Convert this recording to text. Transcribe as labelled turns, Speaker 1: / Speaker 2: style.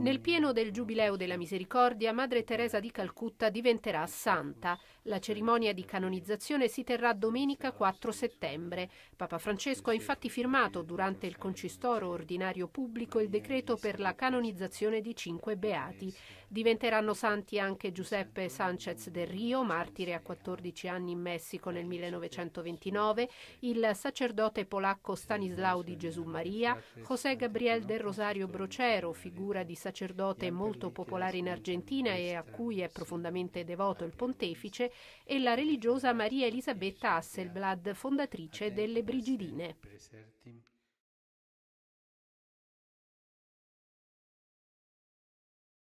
Speaker 1: Nel
Speaker 2: pieno del Giubileo della Misericordia, Madre Teresa di Calcutta diventerà santa. La cerimonia di canonizzazione si terrà domenica 4 settembre. Papa Francesco ha infatti firmato durante il concistoro ordinario pubblico il decreto per la canonizzazione di cinque beati. Diventeranno santi anche Giuseppe Sanchez del Rio, martire a 14 anni in Messico nel 1929, il sacerdote polacco Stanislao di Gesù Maria, José Gabriel del Rosario Brocci Lucero, figura di sacerdote molto popolare in Argentina e a cui è profondamente devoto il pontefice, e la religiosa Maria Elisabetta Hasselblad, fondatrice
Speaker 3: delle Brigidine.